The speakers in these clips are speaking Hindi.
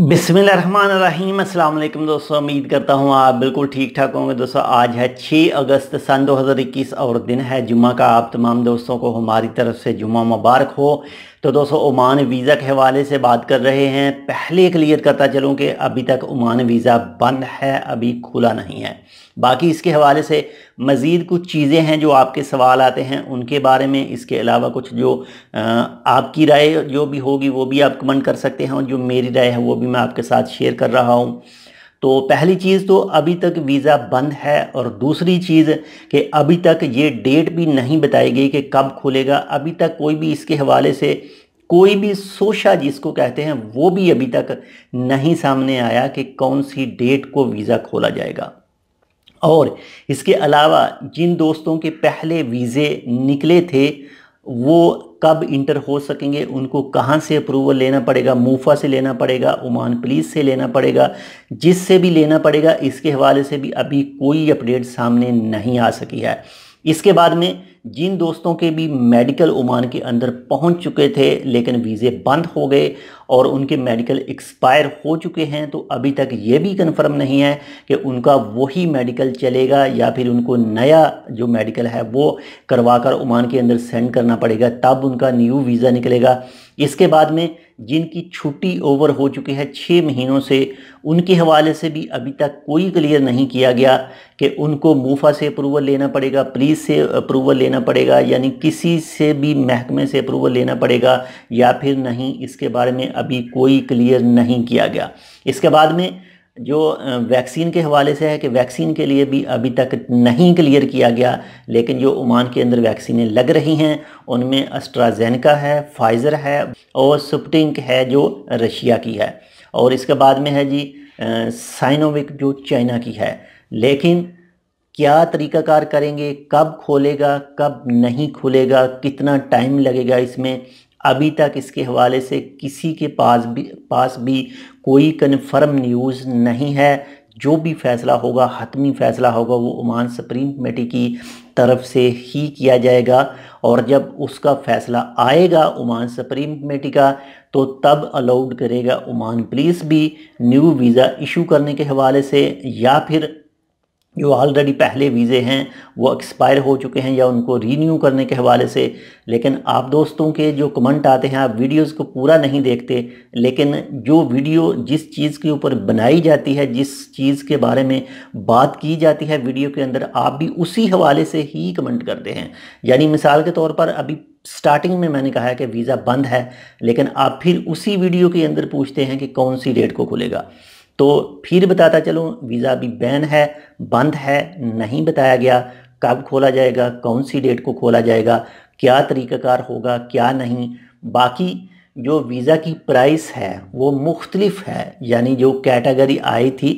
बिसमीम अल्लाम दोस्तों उम्मीद करता हूँ आप बिल्कुल ठीक ठाक होंगे दोस्तों आज है 6 अगस्त सन 2021 और दिन है जुमा का आप तमाम दोस्तों को हमारी तरफ से जुमा मुबारक हो तो दोस्तों ओमान वीज़ा के हवाले से बात कर रहे हैं पहले क्लियर करता चलूँ कि अभी तक ओमान वीज़ा बंद है अभी खुला नहीं है बाकी इसके हवाले से मज़ीद कुछ चीज़ें हैं जो आपके सवाल आते हैं उनके बारे में इसके अलावा कुछ जो आपकी राय जो भी होगी वो भी आप कमेंट कर सकते हैं और जो मेरी राय है वो भी मैं आपके साथ शेयर कर रहा हूँ तो पहली चीज़ तो अभी तक वीज़ा बंद है और दूसरी चीज़ कि अभी तक ये डेट भी नहीं बताई गई कि कब खुलेगा अभी तक कोई भी इसके हवाले से कोई भी सोशा जिसको कहते हैं वो भी अभी तक नहीं सामने आया कि कौन सी डेट को वीज़ा खोला जाएगा और इसके अलावा जिन दोस्तों के पहले वीज़े निकले थे वो कब इंटर हो सकेंगे उनको कहाँ से अप्रूवल लेना पड़ेगा मूफा से लेना पड़ेगा ओमान पुलिस से लेना पड़ेगा जिससे भी लेना पड़ेगा इसके हवाले से भी अभी कोई अपडेट सामने नहीं आ सकी है इसके बाद में जिन दोस्तों के भी मेडिकल ओमान के अंदर पहुंच चुके थे लेकिन वीज़े बंद हो गए और उनके मेडिकल एक्सपायर हो चुके हैं तो अभी तक ये भी कंफर्म नहीं है कि उनका वही मेडिकल चलेगा या फिर उनको नया जो मेडिकल है वो करवा कर ओमान के अंदर सेंड करना पड़ेगा तब उनका न्यू वीज़ा निकलेगा इसके बाद में जिनकी छुट्टी ओवर हो चुकी है छः महीनों से उनके हवाले से भी अभी तक कोई क्लियर नहीं किया गया कि उनको मूफा से अप्रूवल लेना पड़ेगा पुलिस से अप्रूवल लेना पड़ेगा यानी किसी से भी महकमे से अप्रूवल लेना पड़ेगा या फिर नहीं इसके बारे में अभी कोई क्लियर नहीं किया गया इसके बाद में जो वैक्सीन के हवाले से है कि वैक्सीन के लिए भी अभी तक नहीं क्लियर किया गया लेकिन जो ओमान के अंदर वैक्सीनें लग रही हैं उनमें अस्ट्राजेनका है फाइज़र है और सुपटिंक है जो रशिया की है और इसके बाद में है जी साइनोविक जो चाइना की है लेकिन क्या तरीक़ाकार करेंगे कब खोलेगा कब नहीं खुलेगा कितना टाइम लगेगा इसमें अभी तक इसके हवाले से किसी के पास भी पास भी कोई कन्फर्म न्यूज़ नहीं है जो भी फ़ैसला होगा हतमी फ़ैसला होगा वो ओमान सुप्रीम कमेटी की तरफ से ही किया जाएगा और जब उसका फ़ैसला आएगा ओमान सुप्रीम कमेटी का तो तब अलाउड करेगा ओमान पुलिस भी न्यू वीज़ा इशू करने के हवाले से या फिर जो ऑलरेडी पहले वीज़े हैं वो एक्सपायर हो चुके हैं या उनको रीन्यू करने के हवाले से लेकिन आप दोस्तों के जो कमेंट आते हैं आप वीडियोस को पूरा नहीं देखते लेकिन जो वीडियो जिस चीज़ के ऊपर बनाई जाती है जिस चीज़ के बारे में बात की जाती है वीडियो के अंदर आप भी उसी हवाले से ही कमेंट करते हैं यानी मिसाल के तौर पर अभी स्टार्टिंग में मैंने कहा है कि वीज़ा बंद है लेकिन आप फिर उसी वीडियो के अंदर पूछते हैं कि कौन सी डेट को खुलेगा तो फिर बताता चलूँ वीज़ा अभी बैन है बंद है नहीं बताया गया कब खोला जाएगा कौन सी डेट को खोला जाएगा क्या तरीक़ाकार होगा क्या नहीं बाकी जो वीज़ा की प्राइस है वो मुख्तलिफ है यानी जो कैटेगरी आई थी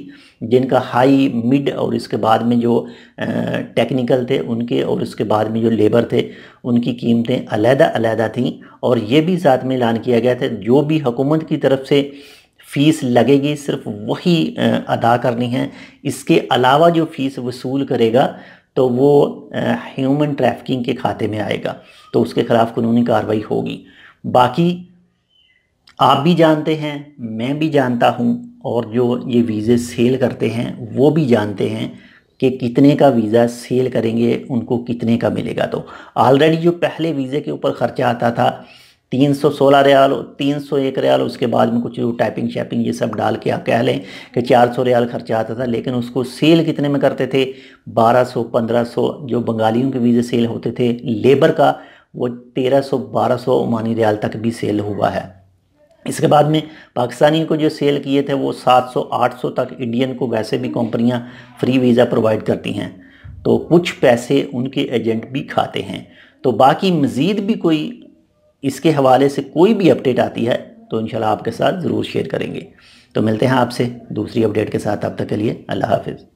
जिनका हाई मिड और इसके बाद में जो टेक्निकल थे उनके और इसके बाद में जो लेबर थे उनकी कीमतें अलहदा अलहदा थीं और ये भी साथ में ऐलान किया गया था जो भी हुकूमत की तरफ से फ़ीस लगेगी सिर्फ वही अदा करनी है इसके अलावा जो फ़ीस वसूल करेगा तो वो ह्यूमन ट्रैफिकिंग के खाते में आएगा तो उसके ख़िलाफ़ कानूनी कार्रवाई होगी बाकी आप भी जानते हैं मैं भी जानता हूँ और जो ये वीज़े सेल करते हैं वो भी जानते हैं कि कितने का वीज़ा सेल करेंगे उनको कितने का मिलेगा तो ऑलरेडी जो पहले वीज़े के ऊपर ख़र्चा आता था तीन सौ सोलह रियाल तीन सौ एक रियाल उसके बाद में कुछ टाइपिंग शैपिंग ये सब डाल के आप कह लें कि चार सौ रियाल खर्चा आता था लेकिन उसको सेल कितने में करते थे बारह सौ पंद्रह सौ जो बंगालियों के वीज़े सेल होते थे लेबर का वो तेरह सौ बारह सौ ओमानी रियाल तक भी सेल हुआ है इसके बाद में पाकिस्तानी को जो सेल किए थे वो 700-800 तक इंडियन को वैसे भी कंपनियाँ फ्री वीज़ा प्रोवाइड करती हैं तो कुछ पैसे उनके एजेंट भी खाते हैं तो बाकी मज़ीद भी कोई इसके हवाले से कोई भी अपडेट आती है तो इन आपके साथ ज़रूर शेयर करेंगे तो मिलते हैं आपसे दूसरी अपडेट के साथ अब तक के लिए अल्लाह हाफिज़